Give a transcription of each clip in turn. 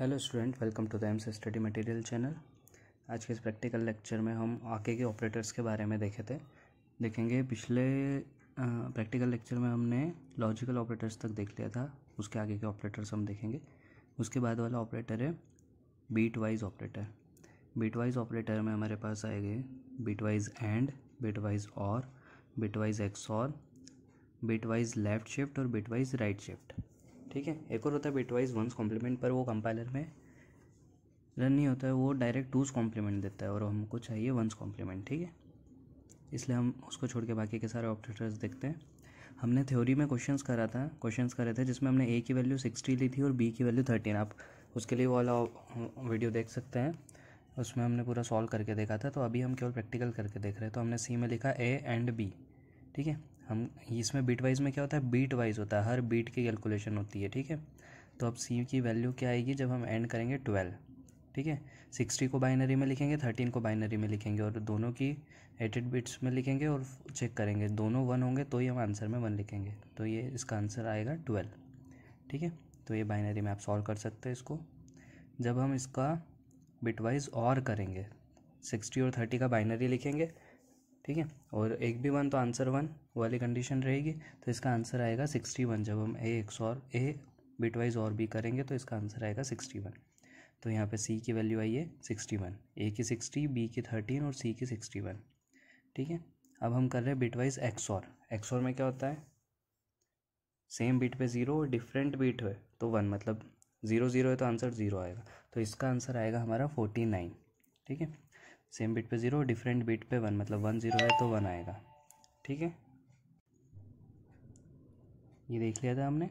hello student welcome to the AIIMS study material channel आज के इस प्रैक्टिकल लेक्चर में हम आके के ऑपरेटर्स के बारे में देखे थे देखेंगे पिछले प्रैक्टिकल लेक्चर में हमने लॉजिकल ऑपरेटर्स तक देख लिया था उसके आगे के ऑपरेटर्स हम देखेंगे उसके बाद वाला ऑपरेटर है bitwise operator bitwise operator में हमारे पास आएंगे bitwise and bitwise और bitwise XOR bitwise left shift और बीट वाइज राइट शिफ्ट ठीक है एक और होता है बिटवाइज वंस कॉम्प्लीमेंट पर वो कंपाइलर में रन नहीं होता है वो डायरेक्ट टूज कॉम्प्लीमेंट देता है और हमको चाहिए वंस कॉम्प्लीमेंट ठीक है इसलिए हम उसको छोड़ के बाकी के सारे ऑपरेटर्स देखते हैं हमने थ्योरी में क्वेश्चंस करा था क्वेश्चंस करे थे जिसमें हमने ए की वैल्यू सिक्सटी ली थी और बी की वैल्यू थर्टीन आप उसके लिए वाला वीडियो देख सकते हैं उसमें हमने पूरा सॉल्व करके देखा था तो अभी हम केवल प्रैक्टिकल करके देख रहे हैं तो हमने सी में लिखा ए एंड बी ठीक है हम इसमें बीट वाइज में क्या होता है बीट वाइज होता है हर बीट की कैलकुलेशन होती है ठीक है तो अब सी की वैल्यू क्या आएगी जब हम एंड करेंगे ट्वेल्व ठीक है सिक्सटी को बाइनरी में लिखेंगे थर्टीन को बाइनरी में लिखेंगे और दोनों की एटेड बिट्स में लिखेंगे और चेक करेंगे दोनों वन होंगे तो ही हम आंसर में वन लिखेंगे तो ये इसका आंसर आएगा ट्वेल्व ठीक है तो ये बाइनरी में आप सॉल्व कर सकते हैं इसको जब हम इसका बिट वाइज और करेंगे सिक्सटी और थर्टी का बाइनरी लिखेंगे ठीक है और एक भी वन तो आंसर वन वाली कंडीशन रहेगी तो इसका आंसर आएगा सिक्सटी वन जब हम ए एक्स और ए बिट वाइज और भी करेंगे तो इसका आंसर आएगा सिक्सटी वन तो यहाँ पे सी की वैल्यू आई है सिक्सटी वन ए की सिक्सटी बी की थर्टीन और सी की सिक्सटी वन ठीक है अब हम कर रहे हैं bitwise XOR XOR में क्या होता है सेम बिट पे ज़ीरो और डिफरेंट बिट है तो वन मतलब ज़ीरो ज़ीरो है तो आंसर ज़ीरो आएगा तो इसका आंसर आएगा हमारा फोर्टी नाइन ठीक है सेम बिट पे ज़ीरो डिफरेंट बिट पे वन मतलब वन ज़ीरो है तो वन आएगा ठीक है ये देख लिया था हमने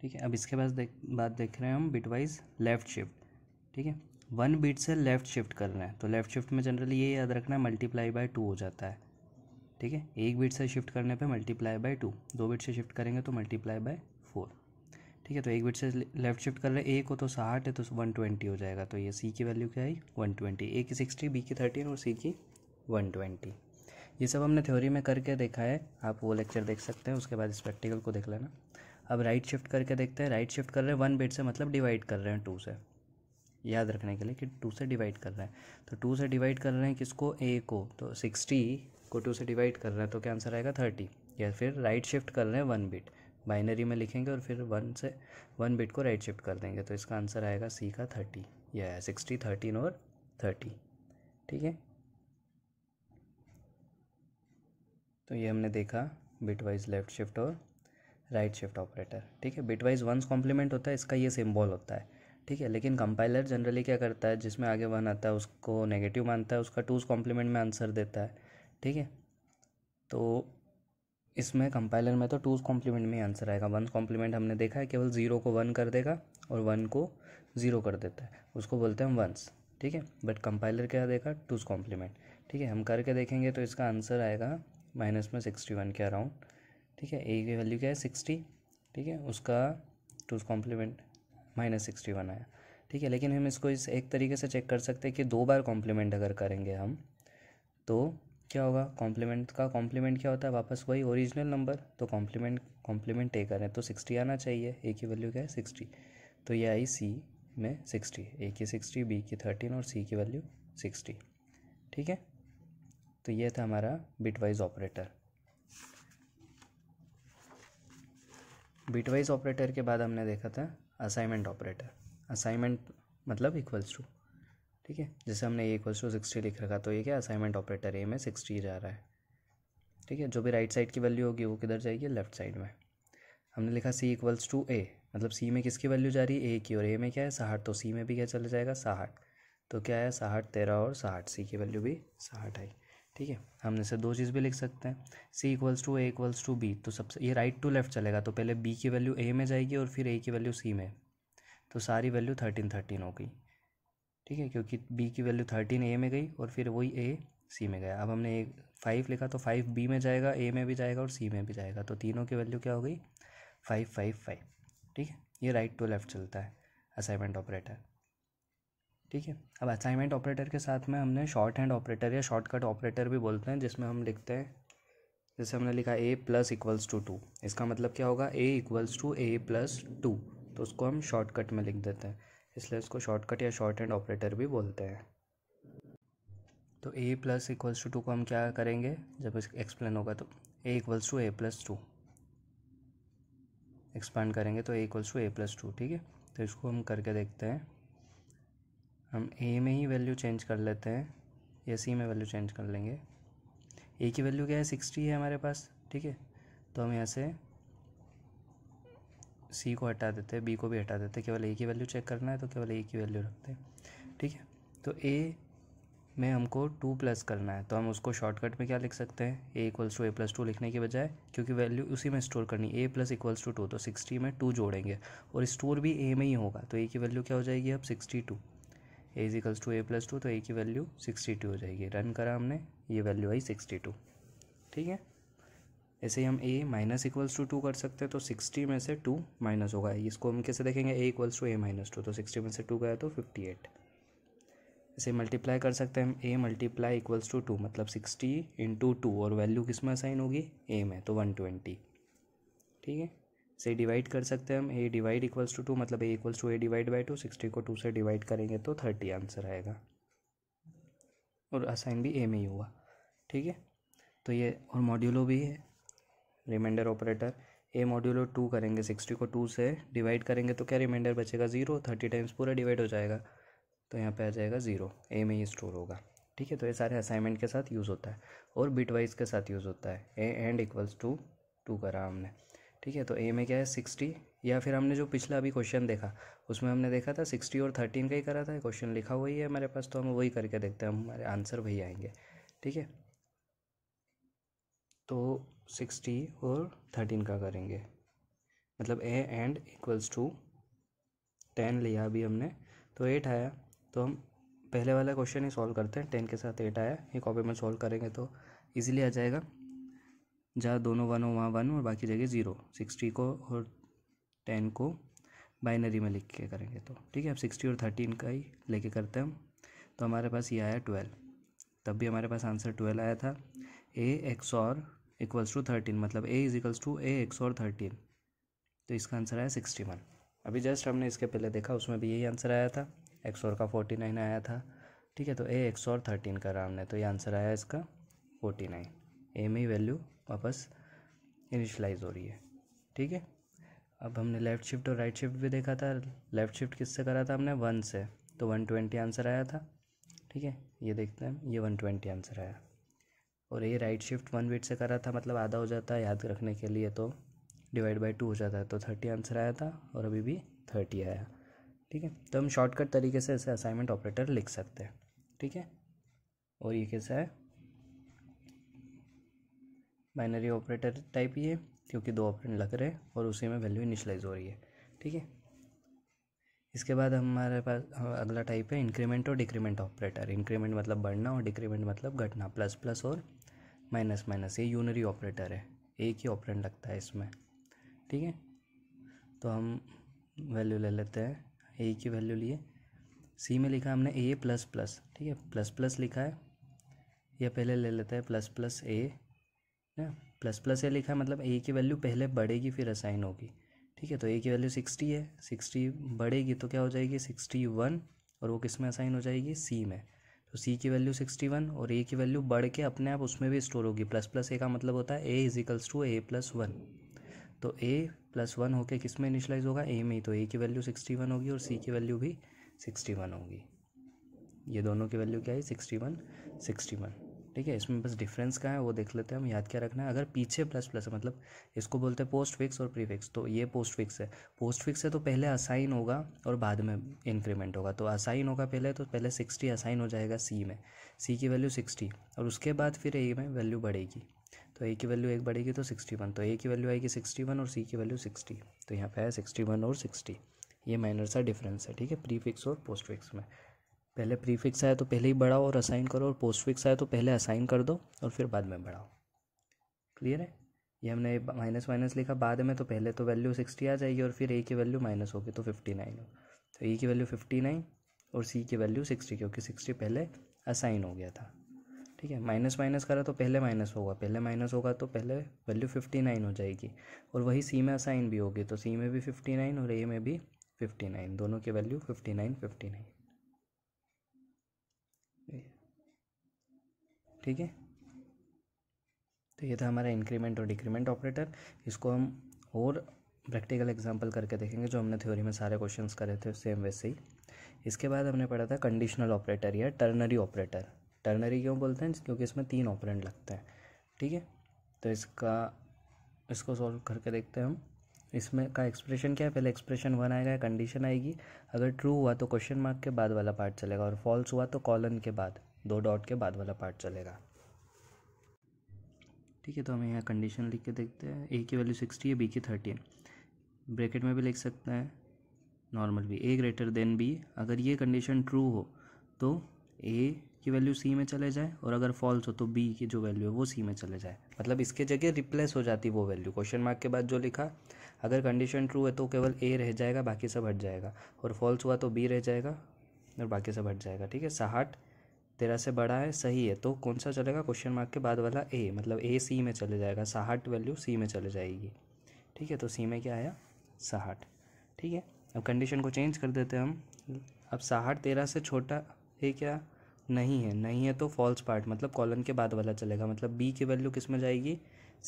ठीक है अब इसके बाद देख बात देख रहे हैं हम बिट वाइज लेफ़्ट शिफ्ट ठीक है वन बिट से लेफ़्ट शिफ्ट कर रहे हैं तो लेफ़्ट शिफ्ट में जनरली ये याद रखना है मल्टीप्लाई बाय टू हो जाता है ठीक है एक बिट से शिफ्ट करने पे मल्टीप्लाई बाय टू दो बिट से शिफ्ट करेंगे तो मल्टीप्लाई बाय फोर ठीक है तो एक बिट से लेफ्ट शिफ्ट कर रहे ए को तो साठ है तो वन ट्वेंटी हो जाएगा तो ये सी की वैल्यू क्या आई वन ट्वेंटी ए की सिक्सटी बी की थर्टीन और सी की वन ट्वेंटी ये सब हमने थ्योरी में करके देखा है आप वो लेक्चर देख सकते हैं उसके बाद इस प्रैक्टिकल को देख लेना अब राइट शिफ्ट करके देखते हैं राइट शिफ्ट कर रहे हैं वन बिट से मतलब डिवाइड कर रहे हैं टू से याद रखने के लिए कि टू से डिवाइड कर रहे हैं तो टू से डिवाइड कर रहे हैं किसको ए को तो सिक्सटी को टू से डिवाइड कर रहे हैं तो क्या आंसर आएगा थर्टी या फिर राइट शिफ्ट कर रहे हैं वन बिट बाइनरी में लिखेंगे और फिर वन से वन बिट को राइट शिफ्ट कर देंगे तो इसका आंसर आएगा सी का थर्टी यह है सिक्सटी थर्टीन और थर्टी ठीक है तो ये हमने देखा बिट वाइज लेफ्ट शिफ्ट और राइट शिफ्ट ऑपरेटर ठीक है बिट वाइज वंस कॉम्प्लीमेंट होता है इसका ये सिम्बॉल होता है ठीक है लेकिन कंपाइलर जनरली क्या करता है जिसमें आगे वन आता है उसको नेगेटिव मानता है उसका टूज़ कॉम्प्लीमेंट में आंसर देता है ठीक है तो इसमें कंपाइलर में तो टूज कॉम्प्लीमेंट में ही आंसर आएगा वन कॉम्प्लीमेंट हमने देखा है केवल ज़ीरो को वन कर देगा और वन को ज़ीरो कर देता है उसको बोलते हैं हम वंस ठीक है बट कंपाइलर क्या देगा टूज कॉम्प्लीमेंट ठीक है हम करके देखेंगे तो इसका आंसर आएगा माइनस में सिक्सटी वन के अराउंड ठीक है ए की वैल्यू क्या है सिक्सटी ठीक है उसका two's complement minus sixty one आया ठीक है लेकिन हम इसको इस एक तरीके से चेक कर सकते हैं कि दो बार कॉम्प्लीमेंट अगर करेंगे हम तो क्या होगा कॉम्प्लीमेंट का कॉम्प्लीमेंट क्या होता है वापस वही ओरिजिनल नंबर तो कॉम्प्लीमेंट कॉम्प्लीमेंट ए करें तो सिक्सटी आना चाहिए ए की वैल्यू क्या है सिक्सटी तो ये आई सी में सिक्सटी ए की सिक्सटी बी की थर्टीन और सी की वैल्यू सिक्सटी ठीक है तो ये था हमारा bitwise operator bitwise operator के बाद हमने देखा था असाइनमेंट ऑपरेटर असाइनमेंट मतलब इक्वल्स टू ठीक है जैसे हमने ए इक्वल्स टू सिक्सटी लिख रखा तो ये क्या असाइनमेंट ऑपरेटर ए में सिक्सटी जा रहा है ठीक है जो भी राइट साइड की वैल्यू होगी वो किधर जाएगी लेफ्ट साइड में हमने लिखा सी इक्वल्स टू ए मतलब सी में किसकी वैल्यू जा रही है ए की और ए में क्या है साठ तो सी में भी क्या चला जाएगा साठ तो क्या है साठ तेरह और साठ सी की वैल्यू भी साठ आई ठीक है हम इसे दो चीज़ भी लिख सकते हैं C equals to A equals to B तो सबसे ये राइट टू लेफ्ट चलेगा तो पहले बी की वैल्यू ए में जाएगी और फिर ए की वैल्यू सी में तो सारी वैल्यू थर्टीन थर्टीन हो गई ठीक है क्योंकि बी की वैल्यू थर्टीन ए में गई और फिर वही ए सी में गया अब हमने एक फाइव लिखा तो फाइव बी में जाएगा ए में भी जाएगा और सी में भी जाएगा तो तीनों की वैल्यू क्या हो गई फाइव फाइव फाइव ठीक है ये राइट टू लेफ्ट चलता है असाइनमेंट ऑपरेटर ठीक है अब असाइनमेंट ऑपरेटर के साथ में हमने शॉर्ट हैंड ऑपरेटर या शॉर्टकट ऑपरेटर भी बोलते हैं जिसमें हम लिखते हैं जैसे हमने लिखा A plus equals to two इसका मतलब क्या होगा A equals to A plus two तो उसको हम शॉर्टकट में लिख देते हैं इसलिए उसको शॉर्टकट या शॉर्ट हैंड ऑपरेटर भी बोलते हैं तो A plus equals to two को हम क्या करेंगे जब एक्सप्लेन होगा तो A equals to A plus two expand करेंगे तो A equals to A plus two ठीक है तो इसको हम करके देखते हैं हम ए में ही वैल्यू चेंज कर लेते हैं या सी में वैल्यू चेंज कर लेंगे ए की वैल्यू क्या है सिक्सटी है हमारे पास ठीक है तो हम यहाँ से सी को हटा देते हैं बी को भी हटा देते हैं केवल ए की वैल्यू चेक करना है तो केवल ए की वैल्यू रखते हैं ठीक है तो ए में हमको टू प्लस करना है तो हम उसको शॉर्टकट में क्या लिख सकते हैं A equals to A plus two लिखने के बजाय क्योंकि वैल्यू उसी में स्टोर करनी है A plus equals to two तो सिक्सटी में टू जोड़ेंगे और स्टोर भी ए में ही होगा तो ए की वैल्यू क्या हो जाएगी अब sixty two A is equals to A plus two तो ए की वैल्यू सिक्सटी टू हो जाएगी रन करा हमने ये वैल्यू आई सिक्सटी टू ठीक है ऐसे ही हम A minus equals to two कर सकते हैं तो सिक्सटी में से टू माइनस होगा इसको हम कैसे देखेंगे A equals to A minus two तो सिक्सटी में से टू गया तो फिफ्टी एट इसे मल्टीप्लाई कर सकते हैं हम A multiply equals to two मतलब सिक्सटी इंटू टू और वैल्यू किस में असाइन होगी ए में तो वन ट्वेंटी ठीक है इसे डिवाइड कर सकते हैं हम A divide equals to two मतलब A equals to A divide by two sixty को टू से डिवाइड करेंगे तो थर्टी आंसर आएगा और असाइन भी ए में ही हुआ ठीक है तो ये और मॉड्यूलो भी है remainder operator A modulo two करेंगे सिक्सटी को टू से डिवाइड करेंगे तो क्या रिमाइंडर बचेगा ज़ीरो थर्टी टाइम्स पूरा डिवाइड हो जाएगा तो यहाँ पे आ जाएगा ज़ीरो ए में ही स्टोर होगा ठीक है तो ये सारे असाइनमेंट के साथ यूज़ होता है और बिट वाइज के साथ यूज़ होता है A and equals to two करा हमने ठीक है तो ए में क्या है सिक्सटी या फिर हमने जो पिछला अभी क्वेश्चन देखा उसमें हमने देखा था सिक्सटी और थर्टीन का ही करा था क्वेश्चन लिखा हुआ ही है हमारे पास तो हम वही करके देखते हैं हमारे आंसर वही आएंगे ठीक है तो सिक्सटी और थर्टीन का करेंगे मतलब A and equals to ten लिया अभी हमने तो एट आया तो हम पहले वाला क्वेश्चन ही सॉल्व करते हैं टेन के साथ एट आया ये कॉपी में सॉल्व करेंगे तो इजीली आ जाएगा जहाँ दोनों वन हो वहाँ वन और बाकी जगह ज़ीरो सिक्सटी को और टेन को बाइनरी में लिख के करेंगे तो ठीक है अब सिक्सटी और थर्टीन का ही लेके करते हैं हम तो हमारे पास ये आया ट्वेल्व तब भी हमारे पास आंसर ट्वेल्व आया था A XOR equals to thirteen मतलब A is equals to A XOR thirteen तो इसका आंसर आया सिक्सटी वन अभी जस्ट हमने इसके पहले देखा उसमें भी यही आंसर आया था एक्स और का फोर्टी नाइन आया था ठीक है तो ए एक्स और थर्टीन का राम ने तो ये आंसर आया इसका फोर्टी नाइन ए में ही वैल्यू वापस इनिशलाइज हो रही है ठीक है अब हमने लेफ़्ट शिफ्ट और राइट शिफ्ट भी देखा था लेफ़्ट शिफ्ट किससे करा था हमने वन से तो वन ट्वेंटी आंसर आया था ठीक है ये देखते हैं ये वन ट्वेंटी आंसर आया और ये राइट शिफ्ट वन बिट से करा था मतलब आधा हो जाता है याद रखने के लिए तो डिवाइड बाई टू हो जाता है तो थर्टी आंसर आया था और अभी भी थर्टी आया ठीक है तो हम शॉर्टकट तरीके से ऐसे असाइनमेंट ऑपरेटर लिख सकते हैं ठीक है और ये कैसा है बाइनरी ऑपरेटर टाइप ही है क्योंकि दो ऑपरेंट लग रहे हैं और उसी में वैल्यू इनिशलाइज हो रही है ठीक है इसके बाद हमारे पास हाँ, अगला टाइप है इंक्रीमेंट और डिक्रीमेंट ऑपरेटर इंक्रीमेंट मतलब बढ़ना और डिक्रीमेंट मतलब घटना प्लस प्लस और माइनस माइनस ये यूनरी ऑपरेटर है एक ही ऑपरेंट लगता है इसमें ठीक है तो हम वैल्यू ले लेते हैं ए की वैल्यू लिए सी में लिखा हमने ए प्लस प्लस ठीक है प्लस प्लस लिखा है यह पहले ले लेते हैं प्लस प्लस ए ना प्लस प्लस ए लिखा है मतलब ए की वैल्यू पहले बढ़ेगी फिर असाइन होगी ठीक है तो ए की वैल्यू सिक्सटी है सिक्सटी बढ़ेगी तो क्या हो जाएगी सिक्सटी वन और वो किस में असाइन हो जाएगी सी में तो सी की वैल्यू सिक्सटी वन और ए की वैल्यू बढ़ के अपने आप उसमें भी स्टोर होगी प्लस प्लस ए का मतलब होता है A equals to A plus one तो ए प्लस वन होके किस में इनिशलाइज होगा ए में ही तो ए की वैल्यू सिक्सटी वन होगी और सी की वैल्यू भी सिक्सटी वन होगी ये दोनों की वैल्यू क्या है सिक्सटी वन सिक्सटी वन ठीक है इसमें बस डिफरेंस क्या है वो देख लेते हैं हम याद क्या रखना है अगर पीछे प्लस प्लस है मतलब इसको बोलते हैं पोस्ट फिक्स और प्रीफिक्स तो ये पोस्ट फिक्स है पोस्ट फिक्स है तो पहले असाइन होगा और बाद में इंक्रीमेंट होगा तो असाइन होगा पहले तो पहले सिक्सटी असाइन हो जाएगा सी में सी की वैल्यू सिक्सटी और उसके बाद फिर ए में वैल्यू बढ़ेगी तो ए की वैल्यू एक बढ़ेगी तो सिक्सटी वन तो ए की वैल्यू आएगी सिक्सटी वन और सी की वैल्यू सिक्सटी तो यहाँ पे है सिक्सटी वन और सिक्सटी ये माइनर सा डिफरेंस है ठीक है प्री फिक्स और पोस्ट फिक्स में पहले प्रीफिक्स आया तो पहले ही बढ़ाओ और असाइन करो और पोस्टफिक्स आया तो पहले असाइन कर दो और फिर बाद में बढ़ाओ क्लियर है ये हमने माइनस माइनस लिखा बाद में तो पहले तो वैल्यू सिक्सटी आ जाएगी और फिर ए की वैल्यू माइनस होगी तो फिफ्टी नाइन हो तो ए की वैल्यू फिफ्टी नाइन और सी की वैल्यू सिक्सटी क्योंकि सिक्सटी पहले असाइन हो गया था ठीक है माइनस माइनस करा तो पहले माइनस होगा पहले माइनस होगा तो पहले वैल्यू फिफ्टी नाइन हो जाएगी और वही सी में असाइन भी होगी तो सी में भी फिफ्टी नाइन और ए में भी फिफ्टी नाइन दोनों की value fifty nine fifty nine ठीक है तो ये था हमारा इंक्रीमेंट और डिक्रीमेंट ऑपरेटर इसको हम और प्रैक्टिकल एग्जाम्पल करके देखेंगे जो हमने थ्योरी में सारे क्वेश्चन करे थे सेम वैसे ही इसके बाद हमने पढ़ा था कंडीशनल ऑपरेटर या टर्नरी ऑपरेटर टर्नरी क्यों बोलते हैं क्योंकि इसमें तीन ऑपरेंट लगते हैं ठीक है तो इसका इसको सॉल्व करके देखते हैं हम इसमें का एक्सप्रेशन क्या है पहले एक्सप्रेशन वन आएगा कंडीशन आएगी अगर ट्रू हुआ तो क्वेश्चन मार्क के बाद वाला पार्ट चलेगा और फॉल्स हुआ तो कॉलन के बाद दो डॉट के बाद वाला पार्ट चलेगा ठीक है तो हमें यहाँ कंडीशन लिख के देखते हैं ए की वैल्यू सिक्सटी है बी की थर्टीन ब्रैकेट में भी लिख सकते हैं नॉर्मल भी ए ग्रेटर देन बी अगर ये कंडीशन ट्रू हो तो ए की वैल्यू सी में चले जाए और अगर फॉल्स हो तो बी की जो वैल्यू है वो सी में चले जाए मतलब इसके जगह रिप्लेस हो जाती वो वैल्यू क्वेश्चन मार्क के बाद जो लिखा अगर कंडीशन ट्रू है तो केवल ए रह जाएगा बाकी सब हट जाएगा और फॉल्स हुआ तो बी रह जाएगा और बाकी सब हट जाएगा ठीक है साहठ तेरह से बड़ा है सही है तो कौन सा चलेगा क्वेश्चन मार्क के बाद वाला ए मतलब ए सी में चले जाएगा साहठ वैल्यू सी में चले जाएगी ठीक है तो सी में क्या आया साहठ ठीक है अब कंडीशन को चेंज कर देते हैं हम अब साहठ तेरह से छोटा है क्या नहीं है नहीं है तो फॉल्स पार्ट मतलब कॉलन के बाद वाला चलेगा मतलब बी की वैल्यू किस में जाएगी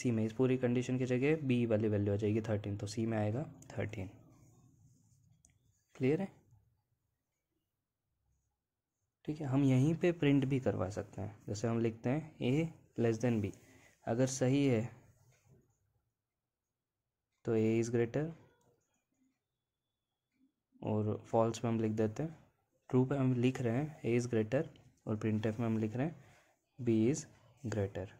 सी में इस पूरी कंडीशन की जगह बी वाली वैल्यू आ जाएगी थर्टीन तो सी में आएगा थर्टीन क्लियर है ठीक है हम यहीं पे प्रिंट भी करवा सकते हैं जैसे हम लिखते हैं ए लेस देन बी अगर सही है तो ए इज़ ग्रेटर और फॉल्स में हम लिख देते हैं ट्रू पे हम लिख रहे हैं ए इज़ ग्रेटर और प्रिंट में हम लिख रहे हैं बी इज़ ग्रेटर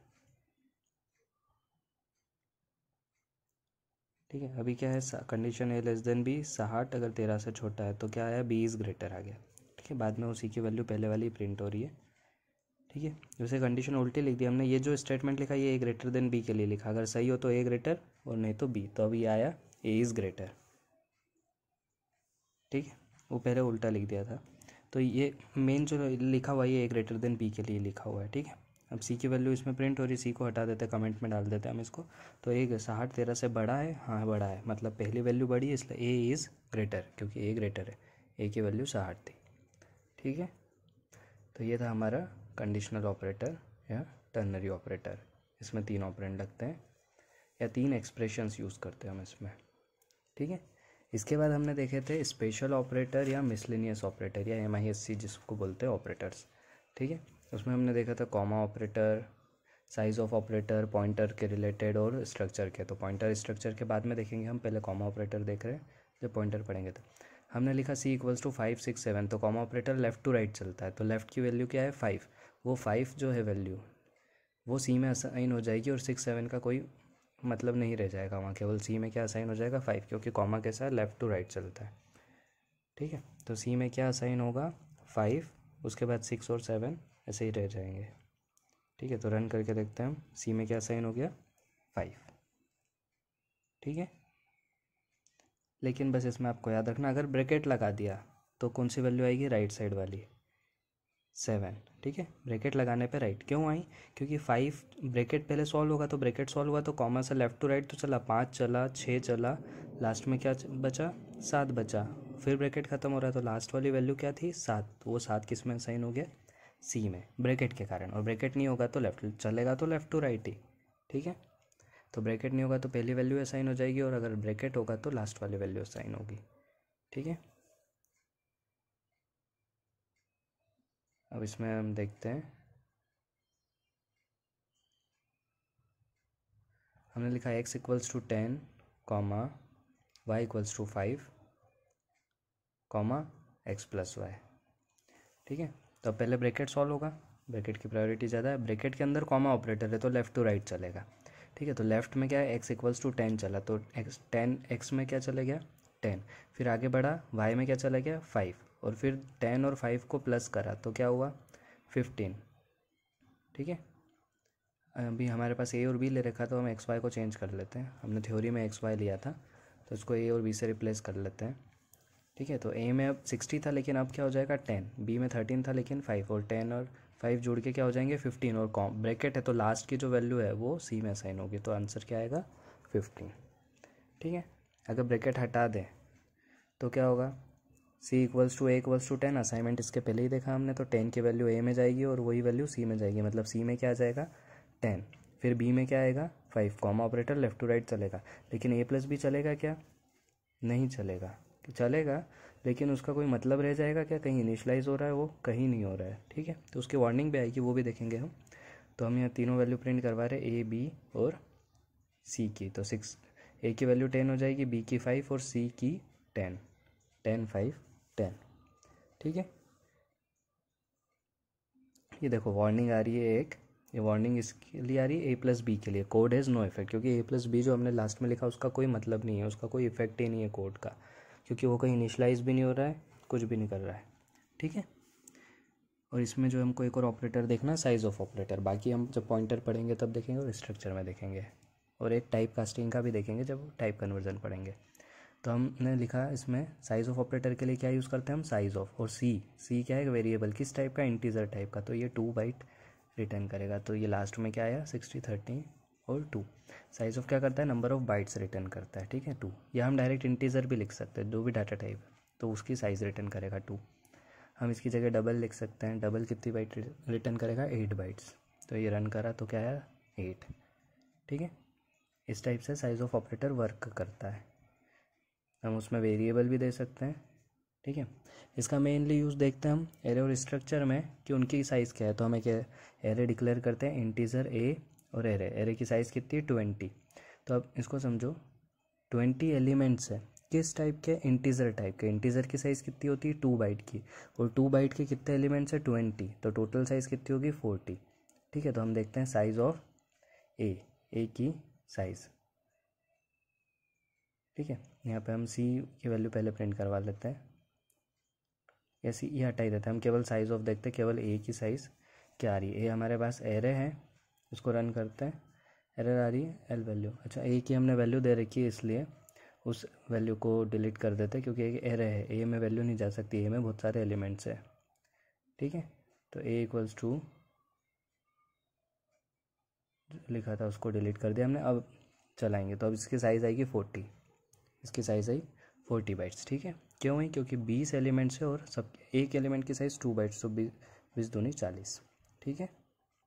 ठीक है अभी क्या है condition A less than B साठ अगर तेरह से छोटा है तो क्या आया बी इज़ ग्रेटर आ गया ठीक है बाद में उसी की वैल्यू पहले वाली प्रिंट हो रही है ठीक है जैसे कंडीशन उल्टी लिख दी हमने ये जो स्टेटमेंट लिखा ये ए ग्रेटर देन बी के लिए लिखा अगर सही हो तो ए ग्रेटर और नहीं तो बी तो अभी आया ए इज़ ग्रेटर ठीक है वो पहले उल्टा लिख दिया था तो ये मेन जो लिखा हुआ है ये ए ग्रेटर देन बी के लिए लिखा हुआ है ठीक है अब सी की वैल्यू इसमें प्रिंट हो रही सी को हटा देते कमेंट में डाल देते हैं हम इसको तो ए साठ तेरह से बड़ा है हाँ बड़ा है मतलब पहली वैल्यू बड़ी है इसलिए ए इज़ ग्रेटर क्योंकि ए ग्रेटर है ए की वैल्यू साठ थी ठीक है तो ये था हमारा कंडीशनल ऑपरेटर या टर्नरी ऑपरेटर इसमें तीन ऑपरेंट लगते हैं या तीन एक्सप्रेशंस यूज़ करते हैं हम इसमें ठीक है इसके बाद हमने देखे थे स्पेशल ऑपरेटर या मिसलिनियस ऑपरेटर या एम जिसको बोलते हैं ऑपरेटर्स ठीक है उसमें हमने देखा था comma operator size of operator pointer के रिलेटेड और स्ट्रक्चर के तो पॉइंटर स्ट्रक्चर के बाद में देखेंगे हम पहले कॉमा ऑपरेटर देख रहे हैं जब पॉइंटर पढ़ेंगे तो हमने लिखा C equals to five six seven तो comma operator left to right चलता है तो लेफ़्ट की वैल्यू क्या है फाइव वो फाइव जो है वैल्यू वो सी में असाइन हो जाएगी और सिक्स सेवन का कोई मतलब नहीं रह जाएगा वहाँ केवल सी में क्या असाइन हो जाएगा फाइव क्योंकि कॉमा कैसा है लेफ़्ट टू राइट चलता है ठीक है तो सी में क्या असाइन होगा फाइव उसके बाद सिक्स और सेवन ऐसे ही रह जाएंगे ठीक है तो रन करके देखते हैं हम सी में क्या असाइन हो गया फाइव ठीक है लेकिन बस इसमें आपको याद रखना अगर ब्रेकेट लगा दिया तो कौन सी वैल्यू आएगी राइट साइड वाली सेवन ठीक है ब्रेकेट लगाने पे राइट क्यों आई क्योंकि फाइव ब्रेकेट पहले सॉल्व होगा तो ब्रेकेट सॉल्व हुआ तो कॉमन से लेफ्ट टू राइट तो चला पाँच चला छः चला लास्ट में क्या बचा सात बचा फिर ब्रैकेट ख़त्म हो रहा है तो लास्ट वाली वैल्यू क्या थी सात तो वो सात किस में साइन हो गया सी में ब्रैकेट के कारण और ब्रैकेट नहीं होगा तो लेफ्ट चलेगा तो लेफ्ट टू राइट ही ठीक है तो ब्रैकेट नहीं होगा तो पहली वैल्यू असाइन हो जाएगी और अगर ब्रैकेट होगा तो लास्ट वाली वैल्यू असाइन होगी ठीक है अब इसमें हम देखते हैं हमने लिखा X equals to ten comma Y equals to five comma X plus Y ठीक है तो पहले ब्रैकेट सॉल्व होगा ब्रैकेट की प्रायोरिटी ज़्यादा है ब्रैकेट के अंदर कॉमा ऑपरेटर है तो लेफ़्ट टू राइट चलेगा ठीक है तो लेफ्ट में क्या है एक्स इक्वल्स टू टेन चला तो एक्स टेन एक्स में क्या चला गया टेन फिर आगे बढ़ा वाई में क्या चला गया फाइव और फिर टेन और फाइव को प्लस करा तो क्या हुआ फिफ्टीन ठीक है अभी हमारे पास ए और बी ले रखा तो हम एक्स वाई को चेंज कर लेते हैं हमने थ्योरी में एक्स वाई लिया था तो उसको ए और बी से रिप्लेस कर लेते हैं ठीक है तो ए में अब सिक्सटी था लेकिन अब क्या हो जाएगा टेन बी में थर्टीन था लेकिन फाइव और टेन और फाइव जोड़ के क्या हो जाएंगे फिफ्टीन और कॉम ब्रैकेट है तो लास्ट की जो वैल्यू है वो सी में साइन होगी तो आंसर क्या आएगा फिफ्टीन ठीक है अगर ब्रैकेट हटा दें तो क्या होगा C equals to A equals to ten assignment इसके पहले ही देखा हमने तो टेन की वैल्यू ए में जाएगी और वही वैल्यू सी में जाएगी मतलब सी में क्या आ जाएगा टेन फिर बी में क्या आएगा five comma operator left to right चलेगा लेकिन ए प्लस बी चलेगा क्या नहीं चलेगा चलेगा लेकिन उसका कोई मतलब रह जाएगा क्या कहीं इनिशलाइज हो रहा है वो कहीं नहीं हो रहा है ठीक है तो उसकी वार्निंग भी आएगी वो भी देखेंगे हम तो हम यहाँ तीनों वैल्यू प्रिंट करवा रहे ए बी और सी की तो सिक्स ए की वैल्यू टेन हो जाएगी बी की फाइव और सी की टेन टेन फाइव टेन ठीक है ये देखो वार्निंग आ रही है एक ये वार्निंग इसके लिए आ रही है ए प्लस बी के लिए कोड हैज़ नो इफेक्ट क्योंकि ए प्लस बी जो हमने लास्ट में लिखा उसका कोई मतलब नहीं है उसका कोई इफेक्ट ही नहीं है कोड का क्योंकि वो कहीं इनिशलाइज भी नहीं हो रहा है कुछ भी नहीं कर रहा है ठीक है और इसमें जो हमको एक और ऑपरेटर देखना है साइज़ ऑफ ऑपरेटर बाकी हम जब पॉइंटर पढ़ेंगे तब देखेंगे और स्ट्रक्चर में देखेंगे और एक टाइप कास्टिंग का भी देखेंगे जब टाइप कन्वर्जन पढ़ेंगे तो हमने लिखा इसमें साइज़ ऑफ ऑपरेटर के लिए क्या यूज़ करते हैं हम साइज़ ऑफ और सी सी क्या है वेरिएबल किस टाइप का इंटीजर टाइप का तो ये टू बाइट रिटर्न करेगा तो ये लास्ट में क्या आया सिक्सटी थर्टी और टू साइज ऑफ क्या करता है नंबर ऑफ बाइट्स रिटर्न करता है ठीक है टू या हम डायरेक्ट इंटीजर भी लिख सकते हैं दो भी डाटा टाइप है तो उसकी साइज़ रिटर्न करेगा टू हम इसकी जगह डबल लिख सकते हैं डबल कितनी बाइट रिटर्न करेगा एट बाइट्स तो ये रन करा तो क्या आया एट ठीक है इस टाइप से साइज़ ऑफ ऑपरेटर वर्क करता है हम उसमें वेरिएबल भी दे सकते हैं ठीक है इसका मेनली यूज़ देखते हैं हम एरे और स्ट्रक्चर में कि उनकी साइज़ क्या है तो हम एक एरे डिक्लेयर करते हैं इंटीजर ए और एरे एरे की साइज़ कितनी है ट्वेंटी तो अब इसको समझो ट्वेंटी एलिमेंट्स है किस टाइप के इंटीजर टाइप के इंटीजर की साइज़ कितनी होती है टू बाइट की और टू बाइट के कितने एलिमेंट्स है ट्वेंटी तो टोटल साइज़ कितनी होगी फोर्टी ठीक है तो हम देखते हैं साइज़ ऑफ ए ए की साइज़ ठीक है यहाँ पे हम सी की वैल्यू पहले प्रिंट करवा लेते हैं या सी ये हटाई देते हैं हम केवल साइज़ ऑफ देखते हैं केवल ए की साइज़ क्या आ रही है ए हमारे पास एरे है उसको रन करते हैं एरर आ रही है एल वैल्यू अच्छा ए की हमने वैल्यू दे रखी है इसलिए उस वैल्यू को डिलीट कर देते हैं क्योंकि एक एर है ए में वैल्यू नहीं जा सकती ए में बहुत सारे एलिमेंट्स है ठीक है तो ए इक्वल्स टू लिखा था उसको डिलीट कर दिया हमने अब चलाएंगे तो अब इसकी साइज़ आएगी फोर्टी इसकी साइज़ आई फोर्टी बाइट्स ठीक है क्यों है क्योंकि बीस एलिमेंट्स है और सब एक एलिमेंट की साइज़ टू बाइट्स तो बीस बीस दूनी चालीस ठीक है